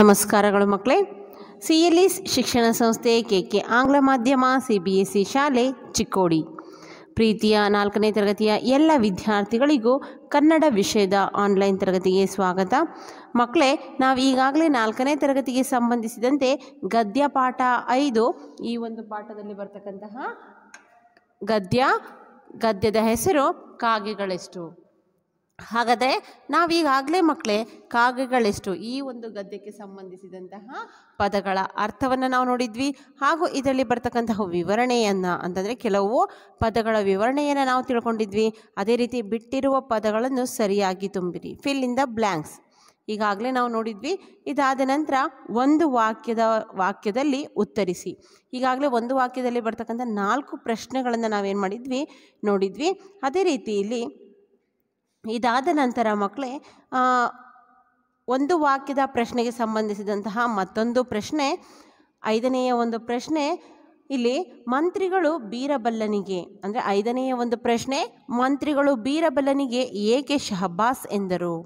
ನಮಸ್ಕಾರಗಳು ಮಕ್ಕಳೇ C L is ಶಿಕ್ಷಣ ಸಂಸ್ಥೆ ಕೆ ಕೆ ಆಂಗ್ಲ ಮಾಧ್ಯಮ ಸಿ ಬಿ ಎಸ್ ಸಿ ಶಾಲೆ ಚಿಕ್ಕೋಡಿ ಪ್ರೀತಿಯ ನಾಲ್ಕನೇ ತರಗತಿಯ ಎಲ್ಲ ವಿದ್ಯಾರ್ಥಿಗಳಿಗೂ ಕನ್ನಡ ವಿಷಯದ ಆನ್ಲೈನ್ ತರಗತಿಗೆ ಸ್ವಾಗತ ಮಕ್ಕಳೇ ನಾವು ಈಗಾಗಲೇ ನಾಲ್ಕನೇ ತರಗತಿಗೆ ಸಂಬಂಧಿಸಿದಂತೆ ಗದ್ಯ ಪಾಠ ಐದು ಈ ಒಂದು ಪಾಠದಲ್ಲಿ ಬರ್ತಕ್ಕಂತಹ ಗದ್ಯ ಗದ್ಯದ ಹೆಸರು ಕಾಗೆಗಳೆಷ್ಟು ಹಾಗಾದರೆ ನಾವೀಗಾಗಲೇ ಮಕ್ಕಳೇ ಕಾಗೆಗಳೆಷ್ಟು ಈ ಒಂದು ಗದ್ಯಕ್ಕೆ ಸಂಬಂಧಿಸಿದಂತಹ ಪದಗಳ ಅರ್ಥವನ್ನು ನಾವು ನೋಡಿದ್ವಿ ಹಾಗೂ ಇದರಲ್ಲಿ ಬರ್ತಕ್ಕಂತಹ ವಿವರಣೆಯನ್ನು ಅಂತಂದರೆ ಕೆಲವು ಪದಗಳ ವಿವರಣೆಯನ್ನು ನಾವು ತಿಳ್ಕೊಂಡಿದ್ವಿ ಅದೇ ರೀತಿ ಬಿಟ್ಟಿರುವ ಪದಗಳನ್ನು ಸರಿಯಾಗಿ ತುಂಬಿರಿ ಫಿಲ್ ಇನ್ ದ ಬ್ಲ್ಯಾಂಕ್ಸ್ ಈಗಾಗಲೇ ನಾವು ನೋಡಿದ್ವಿ ಇದಾದ ನಂತರ ಒಂದು ವಾಕ್ಯದ ವಾಕ್ಯದಲ್ಲಿ ಉತ್ತರಿಸಿ ಈಗಾಗಲೇ ಒಂದು ವಾಕ್ಯದಲ್ಲಿ ಬರ್ತಕ್ಕಂಥ ನಾಲ್ಕು ಪ್ರಶ್ನೆಗಳನ್ನು ನಾವೇನು ಮಾಡಿದ್ವಿ ನೋಡಿದ್ವಿ ಅದೇ ರೀತಿ ಇಲ್ಲಿ ಇದಾದ ನಂತರ ಮಕ್ಕಳೇ ಒಂದು ವಾಕ್ಯದ ಪ್ರಶ್ನೆಗೆ ಸಂಬಂಧಿಸಿದಂತಹ ಮತ್ತೊಂದು ಪ್ರಶ್ನೆ ಐದನೆಯ ಒಂದು ಪ್ರಶ್ನೆ ಇಲ್ಲಿ ಮಂತ್ರಿಗಳು ಬೀರಬಲ್ಲನಿಗೆ ಅಂದರೆ ಐದನೆಯ ಒಂದು ಪ್ರಶ್ನೆ ಮಂತ್ರಿಗಳು ಬೀರಬಲ್ಲನಿಗೆ ಏಕೆ ಶಹಬಾಸ್ ಎಂದರು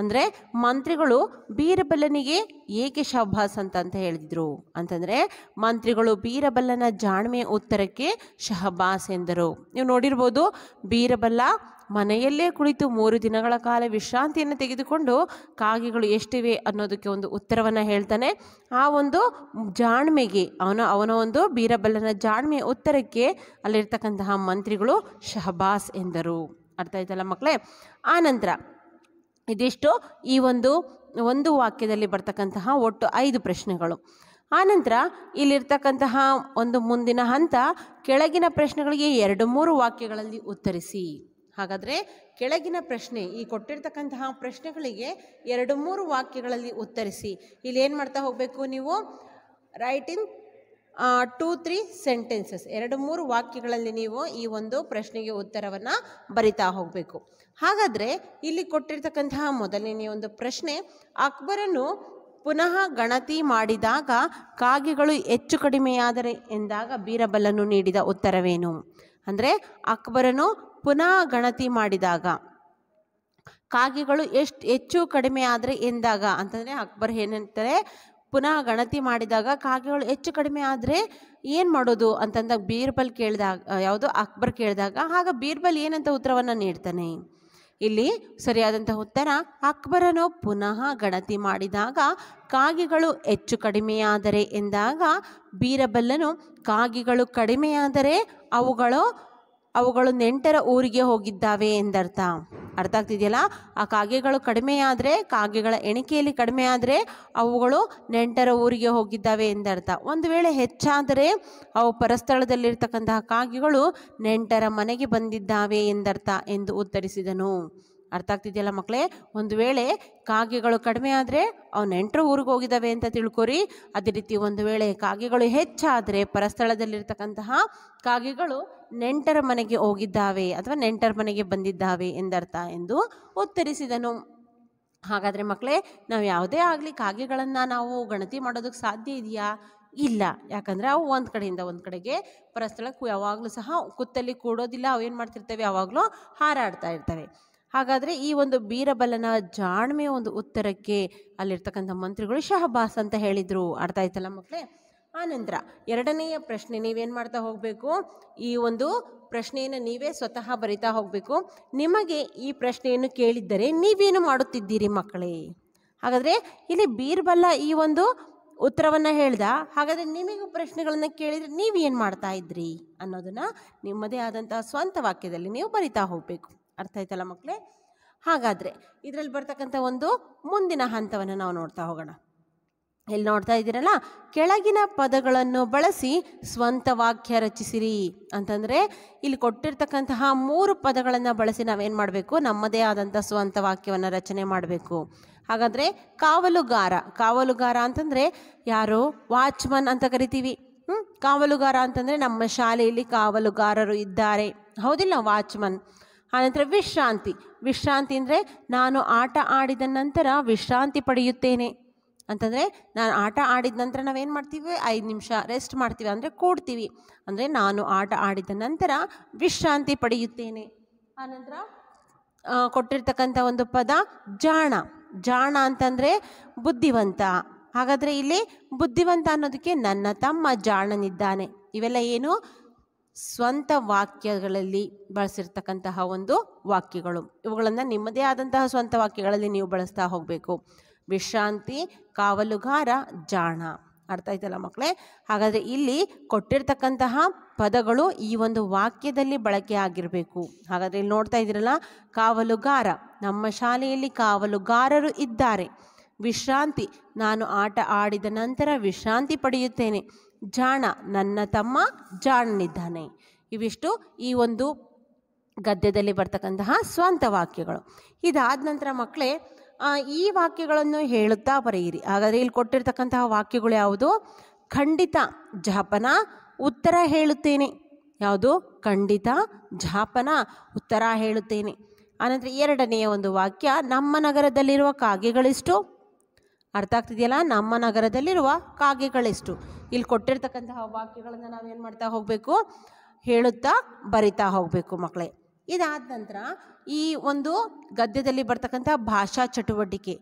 ಅಂದರೆ ಮಂತ್ರಿಗಳು ಬೀರಬಲ್ಲನಿಗೆ ಏಕೆ ಶಹಬಾಸ್ ಅಂತ ಅಂತ ಹೇಳಿದರು ಅಂತಂದರೆ ಮಂತ್ರಿಗಳು ಬೀರಬಲ್ಲನ ಜಾಣ್ಮೆ ಉತ್ತರಕ್ಕೆ ಶಹಬಾಸ್ ಎಂದರು ನೀವು ನೋಡಿರ್ಬೋದು ಬೀರಬಲ್ಲ ಮನೆಯಲ್ಲೇ ಕುಳಿತು ಮೂರು ದಿನಗಳ ಕಾಲ ವಿಶ್ರಾಂತಿಯನ್ನು ತೆಗೆದುಕೊಂಡು ಕಾಗೆಗಳು ಎಷ್ಟಿವೆ ಅನ್ನೋದಕ್ಕೆ ಒಂದು ಉತ್ತರವನ್ನು ಹೇಳ್ತಾನೆ ಆ ಒಂದು ಜಾಣ್ಮೆಗೆ ಅವನ ಅವನ ಒಂದು ಬೀರಬಲ್ಲನ ಜಾಣ್ಮೆ ಉತ್ತರಕ್ಕೆ ಅಲ್ಲಿರ್ತಕ್ಕಂತಹ ಮಂತ್ರಿಗಳು ಶಹಬಾಸ್ ಎಂದರು ಅರ್ಥ ಆಯ್ತಲ್ಲ ಮಕ್ಕಳೇ ಆನಂತರ ಇದಿಷ್ಟು ಈ ಒಂದು ಒಂದು ವಾಕ್ಯದಲ್ಲಿ ಬರ್ತಕ್ಕಂತಹ ಒಟ್ಟು ಐದು ಪ್ರಶ್ನೆಗಳು ಆನಂತರ ಇಲ್ಲಿರ್ತಕ್ಕಂತಹ ಒಂದು ಮುಂದಿನ ಹಂತ ಕೆಳಗಿನ ಪ್ರಶ್ನೆಗಳಿಗೆ ಎರಡು ಮೂರು ವಾಕ್ಯಗಳಲ್ಲಿ ಉತ್ತರಿಸಿ ಹಾಗಾದರೆ ಕೆಳಗಿನ ಪ್ರಶ್ನೆ ಈ ಕೊಟ್ಟಿರ್ತಕ್ಕಂತಹ ಪ್ರಶ್ನೆಗಳಿಗೆ ಎರಡು ಮೂರು ವಾಕ್ಯಗಳಲ್ಲಿ ಉತ್ತರಿಸಿ ಇಲ್ಲಿ ಏನು ಮಾಡ್ತಾ ಹೋಗಬೇಕು ನೀವು ರೈಟಿಂಗ್ ಟೂ ತ್ರೀ ಸೆಂಟೆನ್ಸಸ್ ಎರಡು ಮೂರು ವಾಕ್ಯಗಳಲ್ಲಿ ನೀವು ಈ ಒಂದು ಪ್ರಶ್ನೆಗೆ ಉತ್ತರವನ್ನು ಬರಿತಾ ಹೋಗಬೇಕು ಹಾಗಾದರೆ ಇಲ್ಲಿ ಕೊಟ್ಟಿರ್ತಕ್ಕಂತಹ ಮೊದಲನೇ ಒಂದು ಪ್ರಶ್ನೆ ಅಕ್ಬರನು ಪುನಃ ಗಣತಿ ಮಾಡಿದಾಗ ಕಾಗೆಗಳು ಹೆಚ್ಚು ಕಡಿಮೆಯಾದರೆ ಎಂದಾಗ ಬೀರಬಲ್ಲನು ನೀಡಿದ ಉತ್ತರವೇನು ಅಂದರೆ ಅಕ್ಬರನು ಪುನಃ ಗಣತಿ ಮಾಡಿದಾಗ ಕಾಗೆಗಳು ಎಷ್ಟು ಹೆಚ್ಚು ಕಡಿಮೆ ಆದರೆ ಎಂದಾಗ ಅಂತಂದರೆ ಅಕ್ಬರ್ ಏನಂತಾರೆ ಪುನಃ ಗಣತಿ ಮಾಡಿದಾಗ ಕಾಗೆಗಳು ಹೆಚ್ಚು ಕಡಿಮೆ ಆದರೆ ಏನು ಮಾಡೋದು ಅಂತಂದಾಗ ಬೀರ್ಬಲ್ ಕೇಳಿದಾಗ ಯಾವುದು ಅಕ್ಬರ್ ಕೇಳಿದಾಗ ಆಗ ಬೀರ್ಬಲ್ ಏನಂತ ಉತ್ತರವನ್ನು ನೀಡ್ತಾನೆ ಇಲ್ಲಿ ಸರಿಯಾದಂಥ ಉತ್ತರ ಅಕ್ಬರನು ಪುನಃ ಗಣತಿ ಮಾಡಿದಾಗ ಕಾಗೆಗಳು ಹೆಚ್ಚು ಕಡಿಮೆಯಾದರೆ ಎಂದಾಗ ಬೀರಬಲ್ಲನು ಕಾಗೆಗಳು ಕಡಿಮೆಯಾದರೆ ಅವುಗಳು ಅವುಗಳು ನೆಂಟರ ಊರಿಗೆ ಹೋಗಿದ್ದಾವೆ ಎಂದರ್ಥ ಅರ್ಥ ಆಗ್ತಿದೆಯಲ್ಲ ಆ ಕಾಗೆಗಳು ಕಡಿಮೆ ಆದರೆ ಕಾಗೆಗಳ ಎಣಿಕೆಯಲ್ಲಿ ಕಡಿಮೆ ಆದರೆ ಅವುಗಳು ನೆಂಟರ ಊರಿಗೆ ಹೋಗಿದ್ದಾವೆ ಎಂದರ್ಥ ಒಂದು ವೇಳೆ ಹೆಚ್ಚಾದರೆ ಅವು ಪರಸ್ಥಳದಲ್ಲಿರ್ತಕ್ಕಂತಹ ಕಾಗೆಗಳು ನೆಂಟರ ಮನೆಗೆ ಬಂದಿದ್ದಾವೆ ಎಂದರ್ಥ ಎಂದು ಉತ್ತರಿಸಿದನು ಅರ್ಥ ಆಗ್ತಿದೆಯಲ್ಲ ಮಕ್ಕಳೇ ಒಂದು ವೇಳೆ ಕಾಗೆಗಳು ಕಡಿಮೆ ಆದರೆ ಅವನ ನೆಂಟರು ಊರಿಗೆ ಹೋಗಿದ್ದಾವೆ ಅಂತ ತಿಳ್ಕೊರಿ ಅದೇ ರೀತಿ ಒಂದು ವೇಳೆ ಕಾಗೆಗಳು ಹೆಚ್ಚಾದರೆ ಪರಸ್ಥಳದಲ್ಲಿರ್ತಕ್ಕಂತಹ ಕಾಗೆಗಳು ನೆಂಟರ ಮನೆಗೆ ಹೋಗಿದ್ದಾವೆ ಅಥವಾ ನೆಂಟರ ಮನೆಗೆ ಬಂದಿದ್ದಾವೆ ಎಂದರ್ಥ ಎಂದು ಉತ್ತರಿಸಿದನು ಹಾಗಾದರೆ ಮಕ್ಕಳೇ ನಾವು ಯಾವುದೇ ಆಗಲಿ ಕಾಗೆಗಳನ್ನು ನಾವು ಗಣತಿ ಮಾಡೋದಕ್ಕೆ ಸಾಧ್ಯ ಇದೆಯಾ ಇಲ್ಲ ಯಾಕಂದರೆ ಅವು ಒಂದು ಕಡೆಯಿಂದ ಒಂದು ಕಡೆಗೆ ಪರಸ್ಥಳಕ್ಕೂ ಯಾವಾಗಲೂ ಸಹ ಕುತ್ತಲ್ಲಿ ಕೂಡೋದಿಲ್ಲ ಅವು ಏನು ಮಾಡ್ತಿರ್ತವೆ ಯಾವಾಗಲೂ ಹಾರಾಡ್ತಾ ಇರ್ತವೆ ಹಾಗಾದರೆ ಈ ಒಂದು ಬೀರಬಲ್ಲನ ಜಾಣ್ಮೆಯ ಒಂದು ಉತ್ತರಕ್ಕೆ ಅಲ್ಲಿರ್ತಕ್ಕಂಥ ಮಂತ್ರಿಗಳು ಶಹಬಾಸ್ ಅಂತ ಹೇಳಿದರು ಅರ್ಥ ಆಯ್ತಲ್ಲ ಮಕ್ಕಳೇ ಆನಂತರ ಎರಡನೆಯ ಪ್ರಶ್ನೆ ನೀವೇನು ಮಾಡ್ತಾ ಹೋಗಬೇಕು ಈ ಒಂದು ಪ್ರಶ್ನೆಯನ್ನು ನೀವೇ ಸ್ವತಃ ಬರಿತಾ ಹೋಗಬೇಕು ನಿಮಗೆ ಈ ಪ್ರಶ್ನೆಯನ್ನು ಕೇಳಿದ್ದರೆ ನೀವೇನು ಮಾಡುತ್ತಿದ್ದೀರಿ ಮಕ್ಕಳೇ ಹಾಗಾದರೆ ಇಲ್ಲಿ ಬೀರ್ಬಲ್ಲ ಈ ಒಂದು ಉತ್ತರವನ್ನು ಹೇಳ್ದ ಹಾಗಾದರೆ ನಿಮಗೆ ಪ್ರಶ್ನೆಗಳನ್ನು ಕೇಳಿದರೆ ನೀವೇನು ಮಾಡ್ತಾ ಇದ್ರಿ ಅನ್ನೋದನ್ನು ನಿಮ್ಮದೇ ಆದಂತಹ ಸ್ವಂತ ವಾಕ್ಯದಲ್ಲಿ ನೀವು ಬರಿತಾ ಹೋಗಬೇಕು ಅರ್ಥ ಆಯ್ತಲ್ಲ ಮಕ್ಕಳೇ ಹಾಗಾದರೆ ಇದರಲ್ಲಿ ಬರ್ತಕ್ಕಂಥ ಒಂದು ಮುಂದಿನ ಹಂತವನ್ನು ನಾವು ನೋಡ್ತಾ ಹೋಗೋಣ ಎಲ್ಲಿ ನೋಡ್ತಾ ಇದ್ದೀರಲ್ಲ ಕೆಳಗಿನ ಪದಗಳನ್ನು ಬಳಸಿ ಸ್ವಂತ ವಾಕ್ಯ ರಚಿಸಿರಿ ಅಂತಂದರೆ ಇಲ್ಲಿ ಕೊಟ್ಟಿರ್ತಕ್ಕಂತಹ ಮೂರು ಪದಗಳನ್ನು ಬಳಸಿ ನಾವೇನು ಮಾಡಬೇಕು ನಮ್ಮದೇ ಆದಂಥ ಸ್ವಂತ ವಾಕ್ಯವನ್ನು ರಚನೆ ಮಾಡಬೇಕು ಹಾಗಾದರೆ ಕಾವಲುಗಾರ ಕಾವಲುಗಾರ ಅಂತಂದರೆ ಯಾರು ವಾಚ್ಮನ್ ಅಂತ ಕರಿತೀವಿ ಹ್ಞೂ ಕಾವಲುಗಾರ ಅಂತಂದರೆ ನಮ್ಮ ಶಾಲೆಯಲ್ಲಿ ಕಾವಲುಗಾರರು ಇದ್ದಾರೆ ಹೌದಿಲ್ಲ ವಾಚ್ಮನ್ ಆನಂತರ ವಿಶ್ರಾಂತಿ ವಿಶ್ರಾಂತಿ ಅಂದರೆ ನಾನು ಆಟ ಆಡಿದ ನಂತರ ವಿಶ್ರಾಂತಿ ಪಡೆಯುತ್ತೇನೆ ಅಂತಂದರೆ ನಾನು ಆಟ ಆಡಿದ ನಂತರ ನಾವೇನು ಮಾಡ್ತೀವಿ ಐದು ನಿಮಿಷ ರೆಸ್ಟ್ ಮಾಡ್ತೀವಿ ಅಂದರೆ ಕೂಡ್ತೀವಿ ಅಂದರೆ ನಾನು ಆಟ ಆಡಿದ ನಂತರ ವಿಶ್ರಾಂತಿ ಪಡೆಯುತ್ತೇನೆ ಆನಂತರ ಕೊಟ್ಟಿರ್ತಕ್ಕಂಥ ಒಂದು ಪದ ಜಾಣ ಜಾಣ ಅಂತಂದರೆ ಬುದ್ಧಿವಂತ ಹಾಗಾದರೆ ಇಲ್ಲಿ ಬುದ್ಧಿವಂತ ಅನ್ನೋದಕ್ಕೆ ನನ್ನ ತಮ್ಮ ಜಾಣನಿದ್ದಾನೆ ಇವೆಲ್ಲ ಏನು ಸ್ವಂತ ವಾಕ್ಯಗಳಲ್ಲಿ ಬಳಸಿರ್ತಕ್ಕಂತಹ ಒಂದು ವಾಕ್ಯಗಳು ಇವುಗಳನ್ನು ನಿಮ್ಮದೇ ಆದಂತಹ ಸ್ವಂತ ವಾಕ್ಯಗಳಲ್ಲಿ ನೀವು ಬಳಸ್ತಾ ಹೋಗಬೇಕು ವಿಶ್ರಾಂತಿ ಕಾವಲುಗಾರ ಜಾಣ ಅರ್ಥ ಆಯ್ತಲ್ಲ ಮಕ್ಕಳೇ ಹಾಗಾದರೆ ಇಲ್ಲಿ ಕೊಟ್ಟಿರ್ತಕ್ಕಂತಹ ಪದಗಳು ಈ ಒಂದು ವಾಕ್ಯದಲ್ಲಿ ಬಳಕೆ ಆಗಿರಬೇಕು ಹಾಗಾದರೆ ಇಲ್ಲಿ ನೋಡ್ತಾ ಇದ್ದೀರಲ್ಲ ಕಾವಲುಗಾರ ನಮ್ಮ ಶಾಲೆಯಲ್ಲಿ ಕಾವಲುಗಾರರು ಇದ್ದಾರೆ ವಿಶ್ರಾಂತಿ ನಾನು ಆಟ ಆಡಿದ ನಂತರ ವಿಶ್ರಾಂತಿ ಪಡೆಯುತ್ತೇನೆ ಜಾಣ ನನ್ನ ತಮ್ಮ ಜಾಣನಿದ್ದಾನೆ ಇವಿಷ್ಟು ಈ ಒಂದು ಗದ್ಯದಲ್ಲಿ ಬರ್ತಕ್ಕಂತಹ ಸ್ವಂತ ವಾಕ್ಯಗಳು ಇದಾದ ನಂತರ ಮಕ್ಕಳೇ ಈ ವಾಕ್ಯಗಳನ್ನು ಹೇಳುತ್ತಾ ಬರೆಯಿರಿ ಹಾಗಾದರೆ ಇಲ್ಲಿ ಕೊಟ್ಟಿರ್ತಕ್ಕಂತಹ ವಾಕ್ಯಗಳು ಯಾವುದು ಖಂಡಿತ ಜಾಪನ ಉತ್ತರ ಹೇಳುತ್ತೇನೆ ಯಾವುದು ಖಂಡಿತ ಜಾಪನ ಉತ್ತರ ಹೇಳುತ್ತೇನೆ ಆನಂತರ ಎರಡನೆಯ ಒಂದು ವಾಕ್ಯ ನಮ್ಮ ನಗರದಲ್ಲಿರುವ ಕಾಗೆಗಳಿಷ್ಟು ಅರ್ಥ ಆಗ್ತಿದೆಯಲ್ಲ ನಮ್ಮ ನಗರದಲ್ಲಿರುವ ಕಾಗೆಗಳೆಷ್ಟು ಇಲ್ಲಿ ಕೊಟ್ಟಿರ್ತಕ್ಕಂತಹ ವಾಕ್ಯಗಳನ್ನು ನಾವೇನು ಮಾಡ್ತಾ ಹೋಗಬೇಕು ಹೇಳುತ್ತಾ ಬರಿತಾ ಹೋಗಬೇಕು ಮಕ್ಕಳೇ ಇದಾದ ನಂತರ ಈ ಒಂದು ಗದ್ಯದಲ್ಲಿ ಬರ್ತಕ್ಕಂತಹ ಭಾಷಾ ಚಟುವಟಿಕೆ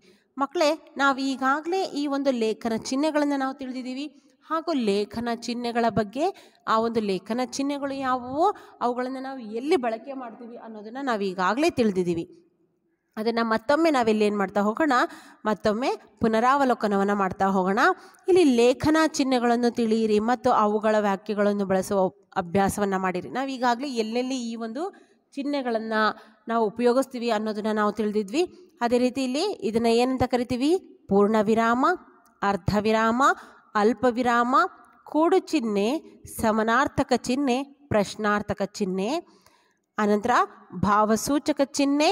ಮಕ್ಕಳೇ ನಾವು ಈಗಾಗಲೇ ಈ ಒಂದು ಲೇಖನ ಚಿಹ್ನೆಗಳನ್ನು ನಾವು ತಿಳಿದಿದ್ದೀವಿ ಹಾಗೂ ಲೇಖನ ಚಿಹ್ನೆಗಳ ಬಗ್ಗೆ ಆ ಒಂದು ಲೇಖನ ಚಿಹ್ನೆಗಳು ಯಾವುವು ಅವುಗಳನ್ನು ನಾವು ಎಲ್ಲಿ ಬಳಕೆ ಮಾಡ್ತೀವಿ ಅನ್ನೋದನ್ನು ನಾವು ಈಗಾಗಲೇ ತಿಳಿದಿದ್ದೀವಿ ಅದನ್ನು ಮತ್ತೊಮ್ಮೆ ನಾವಿಲ್ಲಿ ಏನು ಮಾಡ್ತಾ ಹೋಗೋಣ ಮತ್ತೊಮ್ಮೆ ಪುನರಾವಲೋಕನವನ್ನು ಮಾಡ್ತಾ ಹೋಗೋಣ ಇಲ್ಲಿ ಲೇಖನ ಚಿಹ್ನೆಗಳನ್ನು ತಿಳಿಯಿರಿ ಮತ್ತು ಅವುಗಳ ವ್ಯಾಖ್ಯಗಳನ್ನು ಬಳಸುವ ಅಭ್ಯಾಸವನ್ನು ಮಾಡಿರಿ ನಾವು ಈಗಾಗಲೇ ಎಲ್ಲೆಲ್ಲಿ ಈ ಒಂದು ಚಿಹ್ನೆಗಳನ್ನು ನಾವು ಉಪಯೋಗಿಸ್ತೀವಿ ಅನ್ನೋದನ್ನು ನಾವು ತಿಳಿದಿದ್ವಿ ಅದೇ ರೀತಿ ಇಲ್ಲಿ ಇದನ್ನು ಏನಂತ ಕರಿತೀವಿ ಪೂರ್ಣ ವಿರಾಮ ಅರ್ಧ ವಿರಾಮ ಅಲ್ಪ ವಿರಾಮ ಕೂಡು ಚಿಹ್ನೆ ಸಮನಾರ್ಥಕ ಚಿಹ್ನೆ ಪ್ರಶ್ನಾರ್ಥಕ ಚಿಹ್ನೆ ಅನಂತರ ಭಾವಸೂಚಕ ಚಿಹ್ನೆ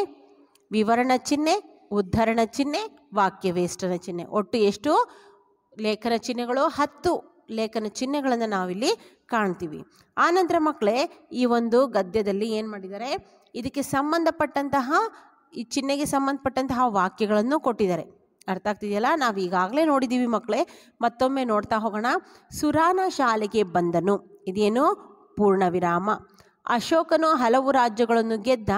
ವಿವರಣ ಚಿಹ್ನೆ ಉದ್ಧರಣ ಚಿಹ್ನೆ ವಾಕ್ಯ ವೇಷ್ಟನ ಚಿಹ್ನೆ ಒಟ್ಟು ಎಷ್ಟು ಲೇಖನ ಚಿಹ್ನೆಗಳು ಹತ್ತು ಲೇಖನ ಚಿಹ್ನೆಗಳನ್ನು ನಾವಿಲ್ಲಿ ಕಾಣ್ತೀವಿ ಆನಂತರ ಮಕ್ಕಳೇ ಈ ಒಂದು ಗದ್ಯದಲ್ಲಿ ಏನು ಮಾಡಿದ್ದಾರೆ ಇದಕ್ಕೆ ಸಂಬಂಧಪಟ್ಟಂತಹ ಈ ಚಿಹ್ನೆಗೆ ಸಂಬಂಧಪಟ್ಟಂತಹ ವಾಕ್ಯಗಳನ್ನು ಕೊಟ್ಟಿದ್ದಾರೆ ಅರ್ಥ ಆಗ್ತಿದೆಯಲ್ಲ ನಾವು ಈಗಾಗಲೇ ನೋಡಿದ್ದೀವಿ ಮಕ್ಕಳೇ ಮತ್ತೊಮ್ಮೆ ನೋಡ್ತಾ ಹೋಗೋಣ ಸುರಾನ ಶಾಲೆಗೆ ಬಂದನು ಇದೇನು ಪೂರ್ಣ ವಿರಾಮ ಅಶೋಕನು ಹಲವು ರಾಜ್ಯಗಳನ್ನು ಗೆದ್ದ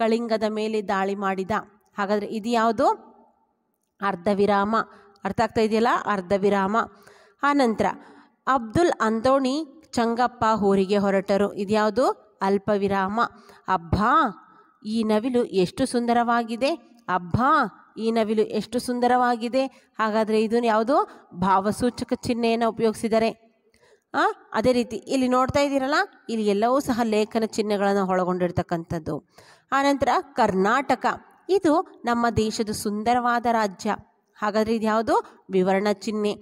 ಕಳಿಂಗದ ಮೇಲೆ ದಾಳಿ ಮಾಡಿದ ಹಾಗಾದರೆ ಇದು ಯಾವುದು ಅರ್ಧ ವಿರಾಮ ಅರ್ಥ ಆಗ್ತಾ ಇದೆಯಲ್ಲ ಅರ್ಧ ವಿರಾಮ ಆನಂತರ ಅಬ್ದುಲ್ ಅಂದೋಣಿ ಚಂಗಪ್ಪ ಊರಿಗೆ ಹೊರಟರು ಇದ್ಯಾವುದು ವಿರಾಮ ಅಬ್ಬಾ ಈ ನವಿಲು ಎಷ್ಟು ಸುಂದರವಾಗಿದೆ ಅಬ್ಬಾ ಈ ನವಿಲು ಎಷ್ಟು ಸುಂದರವಾಗಿದೆ ಹಾಗಾದರೆ ಇದನ್ನು ಯಾವುದು ಭಾವಸೂಚಕ ಚಿಹ್ನೆಯನ್ನು ಉಪಯೋಗಿಸಿದರೆ ಆ ಅದೇ ರೀತಿ ಇಲ್ಲಿ ನೋಡ್ತಾ ಇದ್ದೀರಲ್ಲ ಇಲ್ಲಿ ಎಲ್ಲವೂ ಸಹ ಲೇಖನ ಚಿಹ್ನೆಗಳನ್ನು ಒಳಗೊಂಡಿರ್ತಕ್ಕಂಥದ್ದು ಆನಂತರ ಕರ್ನಾಟಕ ಇದು ನಮ್ಮ ದೇಶದ ಸುಂದರವಾದ ರಾಜ್ಯ ಹಾಗಾದರೆ ಇದು ಯಾವುದು ವಿವರಣ ಚಿಹ್ನೆ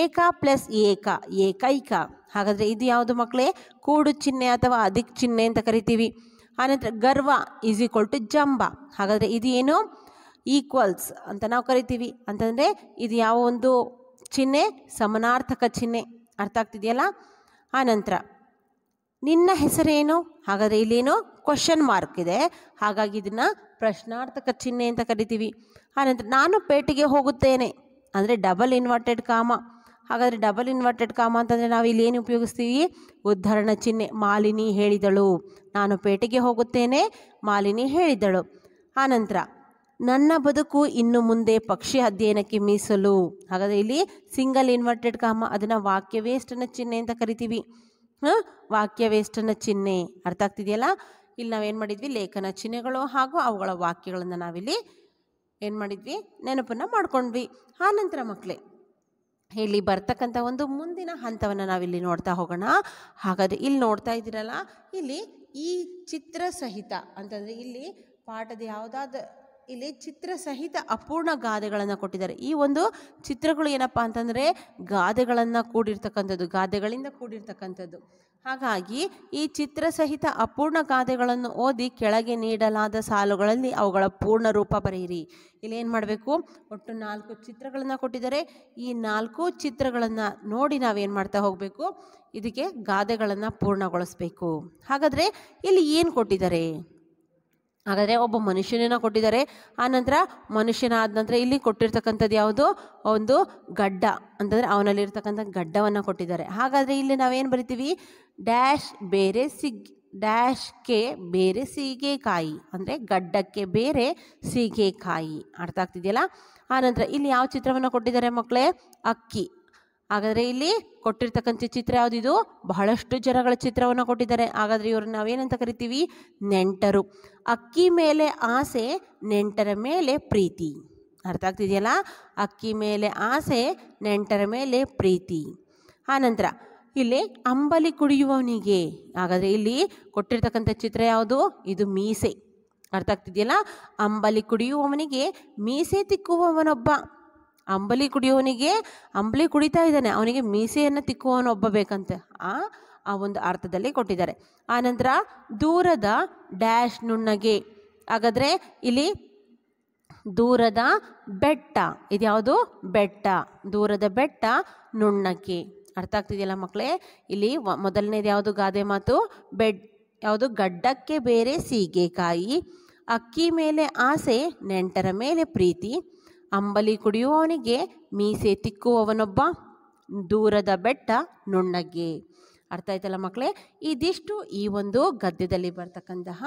ಏಕ ಪ್ಲಸ್ ಏಕ ಏಕೈಕ ಹಾಗಾದರೆ ಇದು ಯಾವುದು ಮಕ್ಕಳೇ ಕೂಡು ಚಿಹ್ನೆ ಅಥವಾ ಅಧಿಕ್ ಚಿಹ್ನೆ ಅಂತ ಕರಿತೀವಿ ಆನಂತರ ಗರ್ವ ಈಸ್ ಈಕ್ವಲ್ ಟು ಜಂಬ ಹಾಗಾದರೆ ಇದು ಏನು ಈಕ್ವಲ್ಸ್ ಅಂತ ನಾವು ಕರಿತೀವಿ ಅಂತಂದರೆ ಇದು ಯಾವ ಒಂದು ಚಿಹ್ನೆ ಸಮನಾರ್ಥಕ ಚಿಹ್ನೆ ಅರ್ಥ ಆಗ್ತಿದೆಯಲ್ಲ ಆನಂತರ ನಿನ್ನ ಹೆಸರೇನು ಹಾಗಾದರೆ ಇಲ್ಲೇನೋ ಕ್ವಶನ್ ಮಾರ್ಕ್ ಇದೆ ಹಾಗಾಗಿ ಇದನ್ನು ಪ್ರಶ್ನಾರ್ಥಕ ಚಿಹ್ನೆ ಅಂತ ಕರಿತೀವಿ ಆನಂತರ ನಾನು ಪೇಟೆಗೆ ಹೋಗುತ್ತೇನೆ ಅಂದರೆ ಡಬಲ್ ಇನ್ವರ್ಟೆಡ್ ಕಾಮ ಹಾಗಾದರೆ ಡಬಲ್ ಇನ್ವರ್ಟೆಡ್ ಕಾಮ ಅಂತಂದರೆ ನಾವು ಇಲ್ಲಿ ಏನು ಉಪಯೋಗಿಸ್ತೀವಿ ಉದ್ಧರಣ ಚಿಹ್ನೆ ಮಾಲಿನಿ ಹೇಳಿದಳು ನಾನು ಪೇಟೆಗೆ ಹೋಗುತ್ತೇನೆ ಮಾಲಿನಿ ಹೇಳಿದಳು ಆನಂತರ ನನ್ನ ಬದುಕು ಇನ್ನು ಮುಂದೆ ಪಕ್ಷಿ ಅಧ್ಯಯನಕ್ಕೆ ಮೀಸಲು ಹಾಗಾದರೆ ಇಲ್ಲಿ ಸಿಂಗಲ್ ಇನ್ವರ್ಟೆಡ್ ಕಾಮ ಅದನ್ನು ವಾಕ್ಯ ಚಿಹ್ನೆ ಅಂತ ಕರಿತೀವಿ ಹಾಂ ವಾಕ್ಯ ಚಿಹ್ನೆ ಅರ್ಥ ಆಗ್ತಿದೆಯಲ್ಲ ಇಲ್ಲಿ ನಾವೇನು ಮಾಡಿದ್ವಿ ಲೇಖನ ಚಿಹ್ನೆಗಳು ಹಾಗೂ ಅವುಗಳ ವಾಕ್ಯಗಳನ್ನು ನಾವಿಲ್ಲಿ ಏನು ಮಾಡಿದ್ವಿ ನೆನಪನ್ನ ಮಾಡ್ಕೊಂಡ್ವಿ ಆನಂತರ ಮಕ್ಕಳೇ ಇಲ್ಲಿ ಬರ್ತಕ್ಕಂಥ ಒಂದು ಮುಂದಿನ ಹಂತವನ್ನು ನಾವಿಲ್ಲಿ ನೋಡ್ತಾ ಹೋಗೋಣ ಹಾಗಾದ್ರೆ ಇಲ್ಲಿ ನೋಡ್ತಾ ಇದ್ದೀರಲ್ಲ ಇಲ್ಲಿ ಈ ಚಿತ್ರ ಸಹಿತ ಅಂತಂದರೆ ಇಲ್ಲಿ ಪಾಠದ ಯಾವುದಾದ ಇಲ್ಲಿ ಚಿತ್ರ ಸಹಿತ ಅಪೂರ್ಣ ಗಾದೆಗಳನ್ನು ಕೊಟ್ಟಿದ್ದಾರೆ ಈ ಒಂದು ಚಿತ್ರಗಳು ಏನಪ್ಪ ಅಂತಂದರೆ ಗಾದೆಗಳನ್ನು ಕೂಡಿರ್ತಕ್ಕಂಥದ್ದು ಗಾದೆಗಳಿಂದ ಕೂಡಿರ್ತಕ್ಕಂಥದ್ದು ಹಾಗಾಗಿ ಈ ಚಿತ್ರ ಸಹಿತ ಅಪೂರ್ಣ ಗಾದೆಗಳನ್ನು ಓದಿ ಕೆಳಗೆ ನೀಡಲಾದ ಸಾಲುಗಳಲ್ಲಿ ಅವುಗಳ ಪೂರ್ಣ ರೂಪ ಬರೆಯಿರಿ ಇಲ್ಲಿ ಏನು ಮಾಡಬೇಕು ಒಟ್ಟು ನಾಲ್ಕು ಚಿತ್ರಗಳನ್ನು ಕೊಟ್ಟಿದ್ದಾರೆ ಈ ನಾಲ್ಕು ಚಿತ್ರಗಳನ್ನು ನೋಡಿ ನಾವೇನು ಮಾಡ್ತಾ ಹೋಗಬೇಕು ಇದಕ್ಕೆ ಗಾದೆಗಳನ್ನು ಪೂರ್ಣಗೊಳಿಸಬೇಕು ಹಾಗಾದರೆ ಇಲ್ಲಿ ಏನು ಕೊಟ್ಟಿದ್ದಾರೆ ಹಾಗಾದರೆ ಒಬ್ಬ ಮನುಷ್ಯನನ್ನು ಕೊಟ್ಟಿದ್ದಾರೆ ಆ ನಂತರ ಮನುಷ್ಯನ ಆದ ನಂತರ ಇಲ್ಲಿ ಕೊಟ್ಟಿರ್ತಕ್ಕಂಥದ್ದು ಯಾವುದು ಒಂದು ಗಡ್ಡ ಅಂತಂದರೆ ಅವನಲ್ಲಿರ್ತಕ್ಕಂಥ ಗಡ್ಡವನ್ನು ಕೊಟ್ಟಿದ್ದಾರೆ ಹಾಗಾದರೆ ಇಲ್ಲಿ ನಾವೇನು ಬರಿತೀವಿ ಡ್ಯಾಶ್ ಬೇರೆ ಸಿಗ್ ಕೆ ಬೇರೆ ಸೀಗೆಕಾಯಿ ಅಂದರೆ ಗಡ್ಡಕ್ಕೆ ಬೇರೆ ಸೀಗೆಕಾಯಿ ಅರ್ಥ ಆಗ್ತಿದೆಯಲ್ಲ ಆನಂತರ ಇಲ್ಲಿ ಯಾವ ಚಿತ್ರವನ್ನು ಕೊಟ್ಟಿದ್ದಾರೆ ಮಕ್ಕಳೇ ಅಕ್ಕಿ ಹಾಗಾದರೆ ಇಲ್ಲಿ ಕೊಟ್ಟಿರ್ತಕ್ಕಂಥ ಚಿತ್ರ ಇದು ಬಹಳಷ್ಟು ಜನಗಳ ಚಿತ್ರವನ್ನು ಕೊಟ್ಟಿದ್ದಾರೆ ಹಾಗಾದರೆ ಇವರು ನಾವೇನಂತ ಕರಿತೀವಿ ನೆಂಟರು ಅಕ್ಕಿ ಮೇಲೆ ಆಸೆ ನೆಂಟರ ಮೇಲೆ ಪ್ರೀತಿ ಅರ್ಥ ಆಗ್ತಿದೆಯಲ್ಲ ಅಕ್ಕಿ ಮೇಲೆ ಆಸೆ ನೆಂಟರ ಮೇಲೆ ಪ್ರೀತಿ ಆನಂತರ ಇಲ್ಲಿ ಅಂಬಲಿ ಕುಡಿಯುವವನಿಗೆ ಹಾಗಾದರೆ ಇಲ್ಲಿ ಕೊಟ್ಟಿರ್ತಕ್ಕಂಥ ಚಿತ್ರ ಯಾವುದು ಇದು ಮೀಸೆ ಅರ್ಥ ಆಗ್ತಿದೆಯಲ್ಲ ಅಂಬಲಿ ಕುಡಿಯುವವನಿಗೆ ಮೀಸೆ ತಿಕ್ಕುವವನೊಬ್ಬ ಅಂಬಲಿ ಕುಡಿಯೋನಿಗೆ ಅಂಬಲಿ ಕುಡಿತಾ ಇದ್ದಾನೆ ಅವನಿಗೆ ಮೀಸೆಯನ್ನು ತಿಕ್ಕುವವನು ಒಬ್ಬ ಬೇಕಂತೆ ಆ ಆ ಒಂದು ಅರ್ಥದಲ್ಲಿ ಕೊಟ್ಟಿದ್ದಾರೆ ಆನಂತರ ದೂರದ ಡ್ಯಾಶ್ ನುಣ್ಣಗೆ ಹಾಗಾದರೆ ಇಲ್ಲಿ ದೂರದ ಬೆಟ್ಟ ಇದ್ಯಾವುದು ಬೆಟ್ಟ ದೂರದ ಬೆಟ್ಟ ನುಣ್ಣಕ್ಕೆ ಅರ್ಥ ಆಗ್ತಿದೆಯಲ್ಲ ಮಕ್ಕಳೇ ಇಲ್ಲಿ ಮೊದಲನೇದು ಯಾವುದು ಗಾದೆ ಮಾತು ಬೆಡ್ ಯಾವುದು ಗಡ್ಡಕ್ಕೆ ಬೇರೆ ಸೀಗೆಕಾಯಿ ಅಕ್ಕಿ ಮೇಲೆ ಆಸೆ ನೆಂಟರ ಮೇಲೆ ಪ್ರೀತಿ ಅಂಬಲಿ ಕುಡಿಯುವವನಿಗೆ ಮೀಸೆ ತಿಕ್ಕುವವನೊಬ್ಬ ದೂರದ ಬೆಟ್ಟ ನುಣ್ಣಗೆ ಅರ್ಥ ಆಯ್ತಲ್ಲ ಮಕ್ಕಳೇ ಇದಿಷ್ಟು ಈ ಒಂದು ಗದ್ಯದಲ್ಲಿ ಬರ್ತಕ್ಕಂತಹ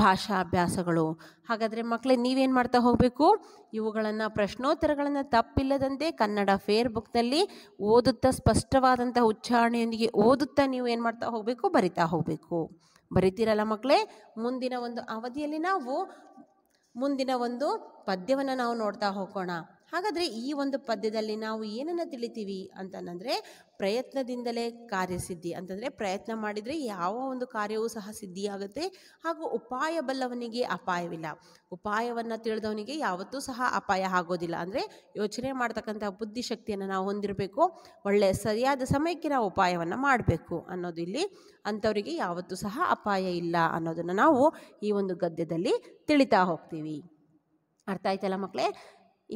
ಭಾಷಾಭ್ಯಾಸಗಳು ಹಾಗಾದರೆ ಮಕ್ಕಳೇ ನೀವೇನು ಮಾಡ್ತಾ ಹೋಗಬೇಕು ಇವುಗಳನ್ನು ಪ್ರಶ್ನೋತ್ತರಗಳನ್ನು ತಪ್ಪಿಲ್ಲದಂತೆ ಕನ್ನಡ ಫೇರ್ಬುಕ್ನಲ್ಲಿ ಓದುತ್ತಾ ಸ್ಪಷ್ಟವಾದಂಥ ಉಚ್ಚಾರಣೆಯೊಂದಿಗೆ ಓದುತ್ತಾ ನೀವು ಏನು ಮಾಡ್ತಾ ಹೋಗಬೇಕು ಬರಿತಾ ಹೋಗಬೇಕು ಬರಿತೀರಲ್ಲ ಮಕ್ಕಳೇ ಮುಂದಿನ ಒಂದು ಅವಧಿಯಲ್ಲಿ ನಾವು ಮುಂದಿನ ಒಂದು ಪದ್ಯವನ್ನು ನಾವು ನೋಡ್ತಾ ಹೋಗೋಣ ಹಾಗಾದರೆ ಈ ಒಂದು ಪದ್ಯದಲ್ಲಿ ನಾವು ಏನನ್ನು ತಿಳಿತೀವಿ ಅಂತಂದರೆ ಪ್ರಯತ್ನದಿಂದಲೇ ಕಾರ್ಯಸಿದ್ಧಿ ಅಂತಂದರೆ ಪ್ರಯತ್ನ ಮಾಡಿದರೆ ಯಾವ ಒಂದು ಕಾರ್ಯವೂ ಸಹ ಸಿದ್ಧಿಯಾಗುತ್ತೆ ಹಾಗೂ ಉಪಾಯ ಬಲ್ಲವನಿಗೆ ಅಪಾಯವಿಲ್ಲ ಉಪಾಯವನ್ನು ತಿಳಿದವನಿಗೆ ಯಾವತ್ತೂ ಸಹ ಅಪಾಯ ಆಗೋದಿಲ್ಲ ಅಂದರೆ ಯೋಚನೆ ಮಾಡ್ತಕ್ಕಂಥ ಬುದ್ಧಿಶಕ್ತಿಯನ್ನು ನಾವು ಹೊಂದಿರಬೇಕು ಒಳ್ಳೆಯ ಸರಿಯಾದ ಸಮಯಕ್ಕೆ ನಾವು ಉಪಾಯವನ್ನು ಮಾಡಬೇಕು ಅನ್ನೋದು ಇಲ್ಲಿ ಅಂಥವರಿಗೆ ಯಾವತ್ತೂ ಸಹ ಅಪಾಯ ಇಲ್ಲ ಅನ್ನೋದನ್ನು ನಾವು ಈ ಒಂದು ಗದ್ಯದಲ್ಲಿ ತಿಳಿತಾ ಹೋಗ್ತೀವಿ ಅರ್ಥ ಆಯ್ತಲ್ಲ ಮಕ್ಕಳೇ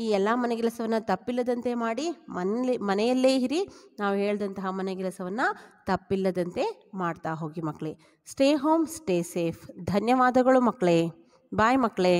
ಈ ಎಲ್ಲ ಮನೆಗೆಲಸವನ್ನು ತಪ್ಪಿಲ್ಲದಂತೆ ಮಾಡಿ ಮನೆಯಲ್ಲಿ ಮನೆಯಲ್ಲೇ ಇರಿ ನಾವು ಹೇಳಿದಂತಹ ಮನೆಗೆಲಸವನ್ನು ತಪ್ಪಿಲ್ಲದಂತೆ ಮಾಡ್ತಾ ಹೋಗಿ ಮಕ್ಕಳೇ ಸ್ಟೇ ಹೋಮ್ ಸ್ಟೇ ಸೇಫ್ ಧನ್ಯವಾದಗಳು ಮಕ್ಕಳೇ ಬಾಯ್ ಮಕ್ಕಳೇ